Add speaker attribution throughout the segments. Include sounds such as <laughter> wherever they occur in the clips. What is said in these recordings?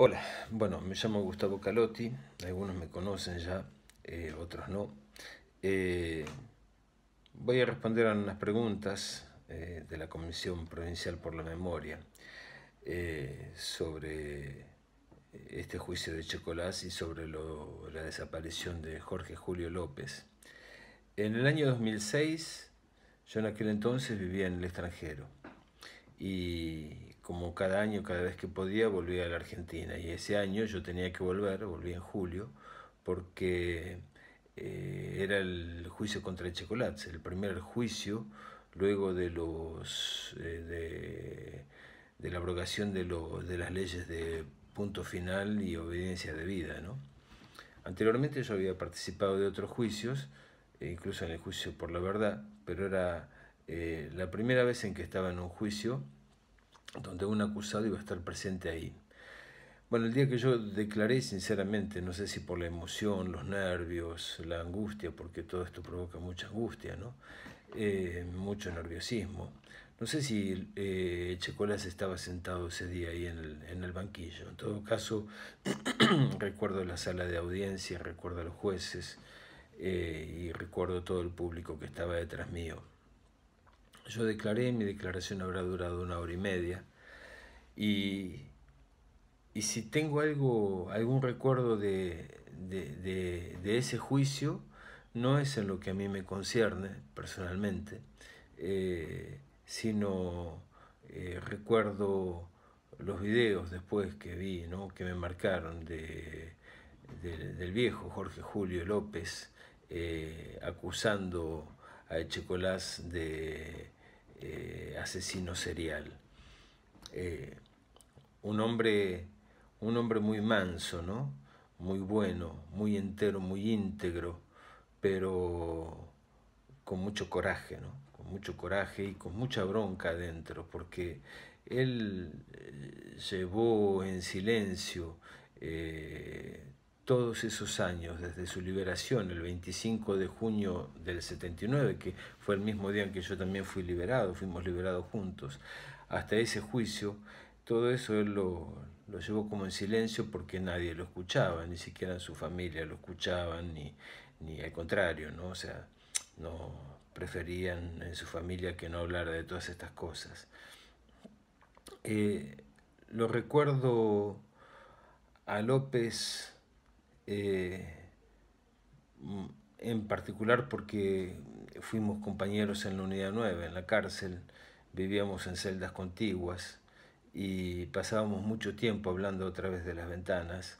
Speaker 1: Hola, bueno, me llamo Gustavo Calotti, algunos me conocen ya, eh, otros no. Eh, voy a responder a unas preguntas eh, de la Comisión Provincial por la Memoria sobre este juicio de Chocolás y sobre la desaparición de Jorge Julio López. En el año 2006, yo en aquel entonces vivía en el extranjero y como cada año, cada vez que podía, volvía a la Argentina. Y ese año yo tenía que volver, volví en julio, porque eh, era el juicio contra el Chocolat, el primer juicio luego de los eh, de, la abrogación de, las leyes de punto final y obediencia de ¿no? Anteriormente yo había participado de otros juicios, e incluso en el juicio por la verdad, pero era eh, la primera vez en que estaba en un juicio donde un acusado iba a estar presente ahí. Bueno, el día que yo declaré, sinceramente, no sé si por la emoción, los nervios, la angustia, porque todo esto provoca mucha angustia, ¿no? Eh, mucho nerviosismo. No sé si eh, Checolas estaba sentado ese día ahí en el, banquillo. En todo caso, <clears throat> recuerdo la sala de audiencia, recuerdo a los jueces eh, y recuerdo todo el público que estaba detrás mío. Yo declaré, mi declaración habrá durado una hora y media. Y, si tengo algo, algún recuerdo de, ese juicio, no es en lo que a mí me concierne personalmente, eh, sino eh, recuerdo los videos después que vi, ¿no? que me marcaron de, del viejo Jorge Julio López eh, acusando a Echecolás de eh, asesino serial. Eh, un, hombre, un hombre muy manso, ¿no? Muy bueno, muy entero, muy íntegro, pero con mucho coraje, ¿no? Con mucho coraje y con mucha bronca adentro, porque él eh, llevó en silencio todos esos años, desde su liberación el 25 de junio del 79, que fue el mismo día en que yo también fui liberado, fuimos liberados juntos, hasta ese juicio, todo eso él lo, llevó como en silencio porque nadie lo escuchaba, ni siquiera en su familia lo escuchaban, ni, al contrario, ¿no? O sea, no preferían en su familia que no hablara de todas estas cosas. Eh, lo recuerdo a López eh, en particular porque fuimos compañeros en la Unidad 9, en la cárcel, vivíamos en celdas contiguas y pasábamos mucho tiempo hablando a través de las ventanas,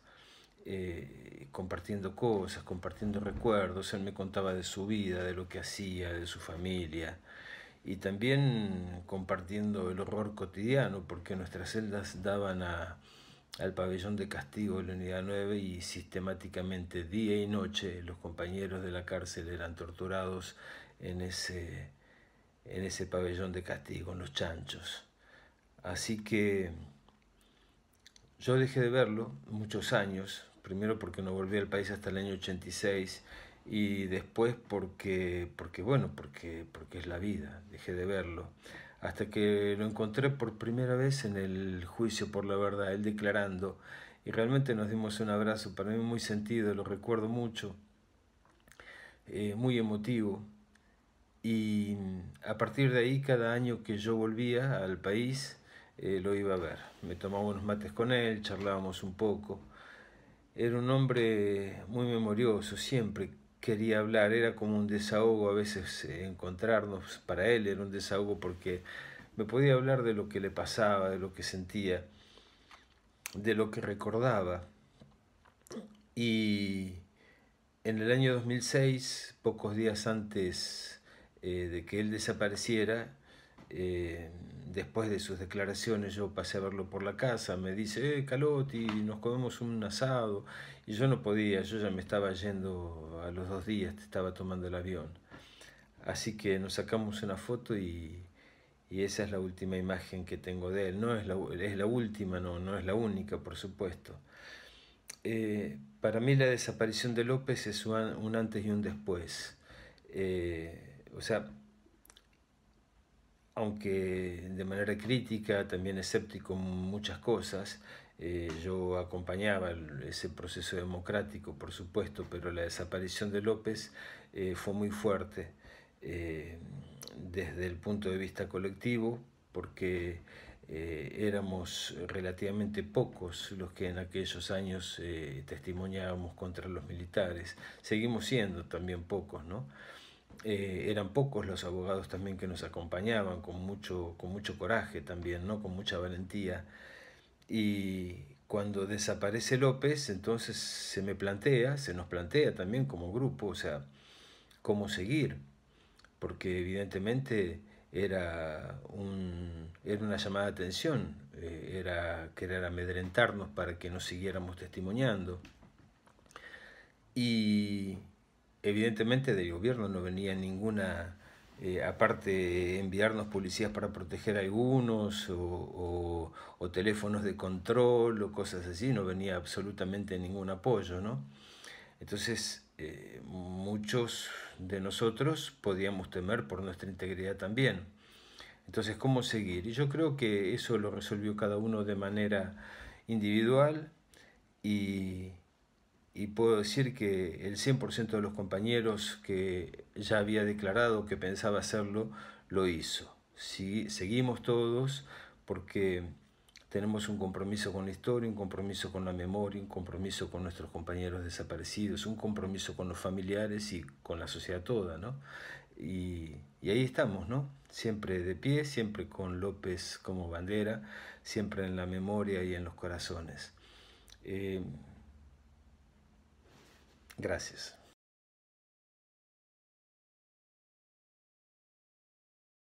Speaker 1: eh, compartiendo cosas, compartiendo recuerdos. Él me contaba de su vida, de lo que hacía, de su familia y también compartiendo el horror cotidiano porque nuestras celdas daban a al pabellón de castigo de la unidad 9 y sistemáticamente día y noche los compañeros de la cárcel eran torturados en ese, en ese pabellón de castigo, en los chanchos. Así que yo dejé de verlo muchos años, primero porque no volví al país hasta el año 86 y después porque, porque bueno, porque, porque es la vida, dejé de verlo hasta que lo encontré por primera vez en el juicio por la verdad, él declarando, y realmente nos dimos un abrazo, para mí muy sentido, lo recuerdo mucho, eh, muy emotivo, y a partir de ahí cada año que yo volvía al país, eh, lo iba a ver, me tomaba unos mates con él, charlábamos un poco, era un hombre muy memorioso, siempre quería hablar, era como un desahogo a veces eh, encontrarnos para él, era un desahogo porque me podía hablar de lo que le pasaba, de lo que sentía, de lo que recordaba. Y en el año 2006, pocos días antes eh, de que él desapareciera, eh, después de sus declaraciones yo pasé a verlo por la casa, me dice, eh, Calotti, nos comemos un asado. Y yo no podía, yo ya me estaba yendo a los dos días, te estaba tomando el avión. Así que nos sacamos una foto y, esa es la última imagen que tengo de él. No es la, es la última, no, no es la única, por supuesto. Eh, para mí la desaparición de López es un, un antes y un después. Eh, o sea, aunque de manera crítica, también escéptico en muchas cosas. Eh, yo acompañaba ese proceso democrático, por supuesto, pero la desaparición de López eh, fue muy fuerte eh, desde el punto de vista colectivo, porque éramos relativamente pocos los que en aquellos años testimoniábamos contra los militares. Seguimos siendo también pocos, ¿no? Eh, eran pocos los abogados también que nos acompañaban, con mucho, con mucho coraje también, ¿no? con mucha valentía. Y cuando desaparece López, entonces se me plantea, se nos plantea también como grupo, o sea, cómo seguir, porque evidentemente era, un, era una llamada de atención, eh, era querer amedrentarnos para que nos siguiéramos testimoniando. Y evidentemente del gobierno no venía ninguna, eh, aparte enviarnos policías para proteger a algunos o, o, teléfonos de control o cosas así, no venía absolutamente ningún apoyo, ¿no? Entonces, eh, muchos de nosotros podíamos temer por nuestra integridad también. Entonces, ¿cómo seguir? Y yo creo que eso lo resolvió cada uno de manera individual y, y puedo decir que el 100% de los compañeros que ya había declarado que pensaba hacerlo, lo hizo. sí seguimos todos porque tenemos un compromiso con la historia, un compromiso con la memoria, un compromiso con nuestros compañeros desaparecidos, un compromiso con los familiares y con la sociedad toda, ¿no? Y, y ahí estamos, ¿no? Siempre de pie, siempre con López como bandera, siempre en la memoria y en los corazones. Eh, Gracias.